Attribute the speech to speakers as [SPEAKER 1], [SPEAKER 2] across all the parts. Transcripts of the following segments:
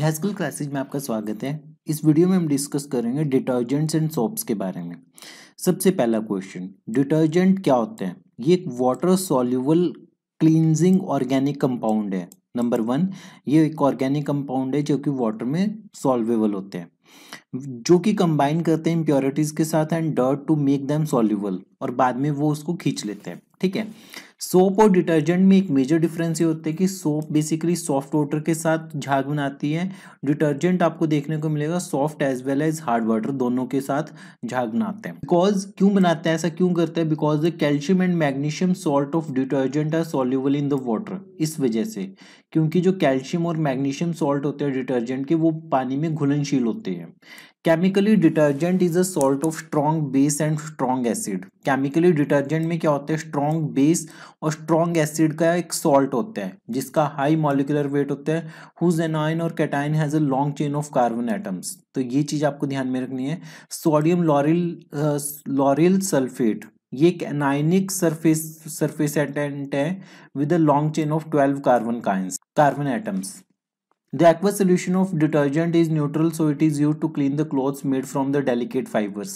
[SPEAKER 1] High school classes में आपका स्वागत है इस वीडियो में हम डिस्कस करेंगे डिटर्जेंट्स एंड सोप्स के बारे में सबसे पहला क्वेश्चन डिटर्जेंट क्या होते हैं ये एक water soluble cleansing organic compound है नंबर वन ये एक ऑर्गेनिक कंपाउंड है जो कि वाटर में सॉल्वेबल होते हैं जो कि कंबाइन करते हैं इम्प्योरिटीज़ के साथ and dirt to make them soluble और बाद में वो उसको खींच लेते हैं ठीक है सोप और डिटर्जेंट में एक मेजर डिफरेंस ये होता है कि सोप बेसिकली सॉफ्ट वाटर के साथ झाग बनाती है डिटर्जेंट आपको देखने को मिलेगा soft as well as hard water दोनों के साथ झाग बनाते हैं बिकॉज क्यों बनाते हैं ऐसा क्यों करते हैं because the calcium and magnesium salt of detergent are soluble in the water इस वजह से क्योंकि जो कैल्शियम और मैग्नीशियम सॉल्ट होते हैं डिटर्जेंट के वो पानी में घुलनशील होते हैं chemically detergent is a salt of strong base and strong acid chemically detergent में क्या होता है स्ट्रॉन्ग बेस और स्ट्रॉन्ग एसिड का एक सॉल्ट होता है जिसका हाई मॉलिकुलर वेट होता है हुज एनाइन और cation has a long chain of carbon atoms तो ये चीज़ आपको ध्यान में रखनी है सोडियम लॉरिल लॉरिल सल्फेट ये एक एनाइनिक सरफेस एटेंट है with a long chain of twelve carbon chains carbon atoms The aqueous solution of detergent is neutral so it is used to clean the clothes made from the delicate fibers.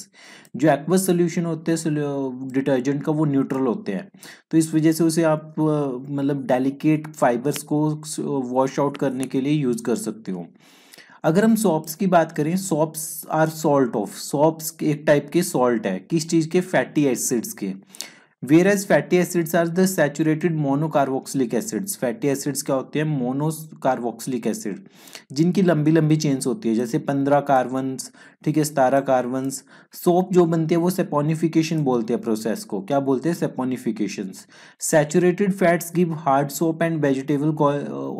[SPEAKER 1] जो aqueous solution होते हैं detergent का वो neutral होते हैं तो इस वजह से उसे आप मतलब delicate फाइबर्स को वॉश आउट करने के लिए यूज़ कर सकते हो अगर हम सॉप्स की बात करें soaps are salt of soaps एक टाइप के सॉल्ट है किस चीज़ के फैटी एसिड्स के whereas fatty acids are the saturated monocarboxylic acids fatty acids क्या होते हैं मोनोकार्बोक्सिलिक एसिड जिनकी लंबी लंबी चेन्स होती है जैसे पंद्रह कार्बन्स ठीक है सतारह कार्बन्स सोप जो बनती है वो सेपोनिफिकेशन बोलते हैं प्रोसेस को क्या बोलते हैं saponification saturated fats give hard soap and vegetable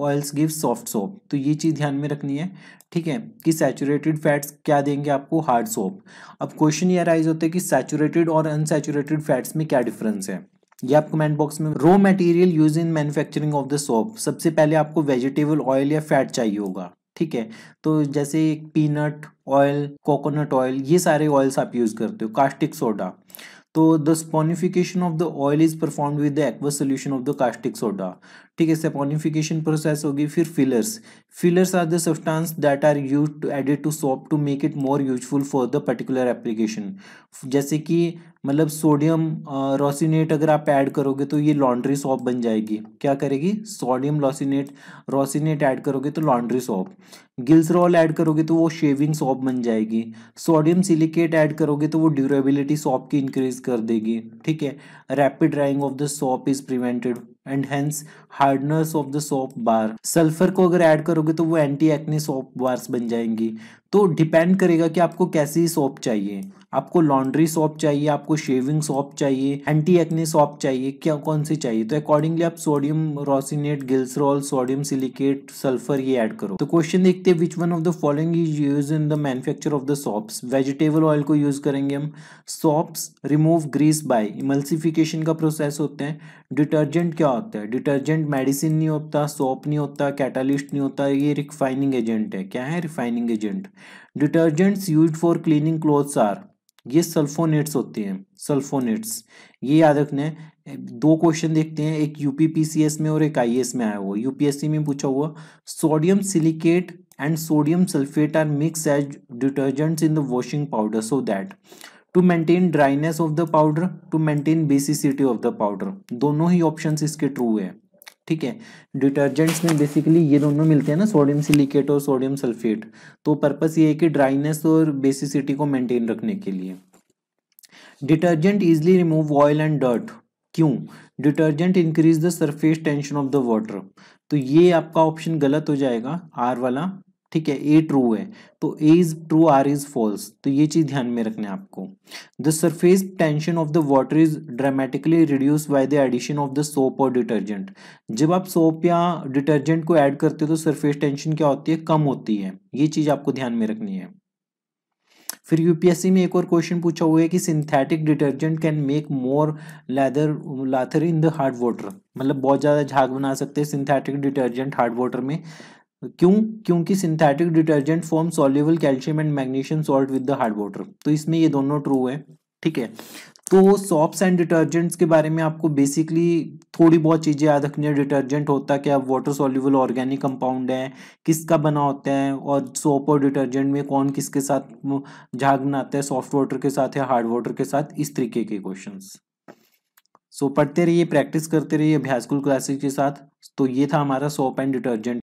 [SPEAKER 1] oils give soft soap तो ये चीज़ ध्यान में रखनी है ठीक है कि सैचुरेटेड फैट्स क्या देंगे आपको हार्ड सोप अब क्वेश्चन ये राइज होता है कि सैचुरेटेड और अनसैचुरेटेड फैट्स में क्या डिफरेंस है ये आप कमेंट बॉक्स में raw material use in manufacturing of the soap सबसे पहले आपको वेजिटेबल ऑयल या फैट चाहिए होगा ठीक है तो जैसे पीनट ऑयल कोकोनट ऑयल ये सारे ऑयल्स आप यूज़ करते हो कास्टिक सोडा तो the saponification of the oil is perform with the aqua solution of the caustic soda ठीक है सेपोनिफिकेशन प्रोसेस होगी फिर fillers fillers are the substance that are use to added to soap to make it more useful for the particular application जैसे कि मतलब sodium रोसिनेट अगर आप add करोगे तो ये लॉन्ड्री सॉप बन जाएगी क्या करेगी सोडियम लॉसिनेट रोसिनेट ऐड करोगे तो लॉन्ड्री सॉप रोल ऐड करोगे तो वो शेविंग सॉप बन जाएगी सोडियम सिलिकेट ऐड करोगे तो वो ड्यूरेबिलिटी सॉप की इंक्रीज कर देगी ठीक है rapid drying of the soap is prevented and hence hardeners of the soap bar sulphur को अगर ऐड करोगे तो वो एंटी एक्ने सॉप बार्स बन जाएंगी तो डिपेंड करेगा कि आपको कैसी सॉप चाहिए आपको लॉन्ड्री सॉप चाहिए आपको शेविंग सॉप चाहिए एंटी एक्ने सॉप चाहिए क्या कौन सी चाहिए तो अकॉर्डिंगली आप sodium rosinate glycerol sodium silicate sulphur ये ऐड करो तो क्वेश्चन देखते हैं which one of the following is use in the manufacture of the soaps vegetable oil को यूज करेंगे हम soaps remove grease by emulsification का प्रोसेस होते हैं डिटर्जेंट क्या क्या होता है डिटर्जेंट मेडिसिन नहीं होता सोप नहीं होता कैटालिस्ट नहीं होता ये रिफाइनिंग एजेंट है क्या है refining agent detergents use for cleaning clothes are ये सल्फोनेट्स होते हैं सल्फोनेट्स ये याद रखने दो क्वेश्चन देखते हैं एक यूपीपीसीएस में और एक आईएएस में आया हुआ यूपीएससी में पूछा हुआ sodium silicate and sodium sulphate are mix as detergents in the washing powder so that to maintain dryness of the powder to maintain basicity of the powder दोनों ही ऑप्शन इसके ट्रू है ठीक है डिटर्जेंट्स में बेसिकली ये दोनों मिलते हैं ना सोडियम सिलिकेट और सोडियम सल्फेट तो पर्पस ये है कि ड्राइनेस और बेसिसिटी को मेंटेन रखने के लिए detergent easily remove oil and dirt क्यों detergent increase the surface tension of the water तो ये आपका ऑप्शन गलत हो जाएगा आर वाला ठीक है ए ट्रू है तो A is true R is false तो ये चीज ध्यान में रखना है आपको the surface tension of the water is dramatically reduce by the addition of the soap और डिटर्जेंट जब आप सोप या डिटर्जेंट को ऐड करते हो तो सरफेस टेंशन क्या होती है कम होती है ये चीज आपको ध्यान में रखनी है फिर यूपीएससी में एक और क्वेश्चन पूछा हुआ है कि synthetic detergent can make more lather lather in the hard water मतलब बहुत ज़्यादा झाग बना सकते हैं सिंथेटिक डिटर्जेंट हार्ड वाटर में क्यों क्योंकि synthetic detergent form soluble calcium and magnesium salt with the hard water तो इसमें ये दोनों ट्रू है ठीक है तो सॉप्स एंड डिटर्जेंट्स के बारे में आपको बेसिकली थोड़ी बहुत चीज़ें याद रखनी है डिटर्जेंट होता क्या वाटर सॉल्यूबल ऑर्गेनिक कंपाउंड है किसका बना होता है और सोप और डिटर्जेंट में कौन किसके साथ झाग बनाता है सॉफ्ट वाटर के साथ या हार्ड वाटर के साथ इस तरीके के क्वेश्चन सो so, पढ़ते रहिए प्रैक्टिस करते रहिए अभ्यास क्लासेस के साथ तो ये था हमारा सॉप एंड डिटर्जेंट